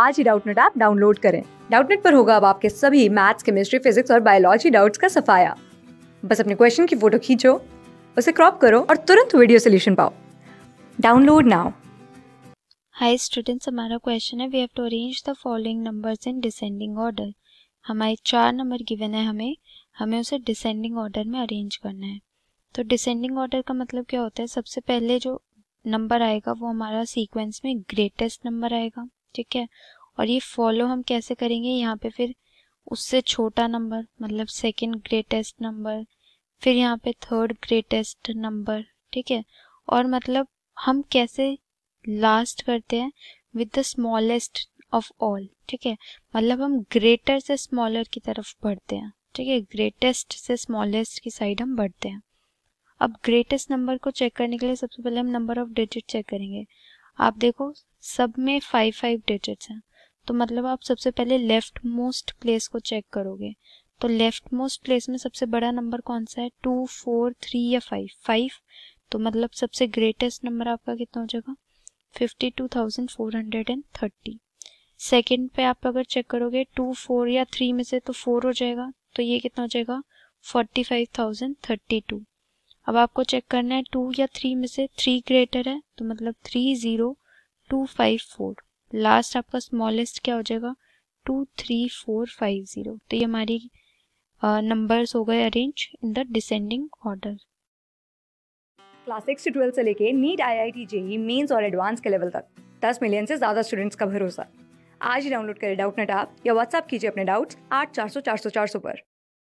आज ही Doubtnut app download करें डाउटनेट पर होगा अब आपके सभी मैथ्स केमिस्ट्री फिजिक्स और बायोलॉजी डाउट्स का सफाया बस अपने क्वेश्चन की फोटो खींचो उसे क्रॉप करो और तुरंत वीडियो सोल्यूशन पाओ डाउनलोड नाउ हाय स्टूडेंट्स हमारा क्वेश्चन है we have to arrange the following numbers in descending order हमारे चार नंबर गिवन है हमें हमें उसे डिसेंडिंग ऑर्डर में अरेंज करना है तो डिसेंडिंग ऑर्डर का मतलब क्या होता है सबसे पहले जो नंबर आएगा वो हमारा सीक्वेंस में ग्रेटेस्ट नंबर आएगा ठीक है और ये फॉलो हम कैसे करेंगे यहाँ पे फिर उससे छोटा नंबर मतलब सेकंड ग्रेटेस्ट नंबर फिर यहाँ पे थर्ड ग्रेटेस्ट नंबर ठीक है और मतलब हम कैसे लास्ट करते हैं with the smallest of all ठीक है मतलब हम ग्रेटर से स्मॉलर की तरफ बढ़ते हैं ठीक है ग्रेटेस्ट से स्मॉलेस्ट की साइड हम बढ़ते हैं अब ग्रेटेस्ट नंबर को चेक करने के लिए सबसे पहले हम नंबर ऑफ डिजिट चेक करेंगे आप देखो सब में फाइव फाइव डिजिट्स हैं तो मतलब आप सबसे पहले लेफ्ट मोस्ट प्लेस को चेक करोगे तो लेफ्ट मोस्ट प्लेस में सबसे बड़ा नंबर कौन सा है टू फोर थ्री या फाइव फाइव तो मतलब सबसे ग्रेटेस्ट नंबर आपका कितना हो जाएगा fifty two thousand four hundred and thirty second पे आप अगर चेक करोगे टू फोर या थ्री में से तो फोर हो जाएगा तो ये कितना हो जाएगा forty five thousand thirty two अब आपको चेक करना है टू या थ्री में से थ्री ग्रेटर है तो मतलब three zero two five four last आपका स्मॉलेस्ट क्या हो जाएगा two three four five zero तो ये हमारी नंबर्स हो गए arrange in the descending order class six से ट्वेल्थ से लेके NEET I I T JEE mains और एडवांस के लेवल तक दस मिलियन से ज़्यादा स्टूडेंट्स का भरोसा आज ही डाउनलोड करें डाउट नेट आप या व्हाट्सअप कीजिए अपने डाउट्स आठ चार सौ चार सौ चार सौ पर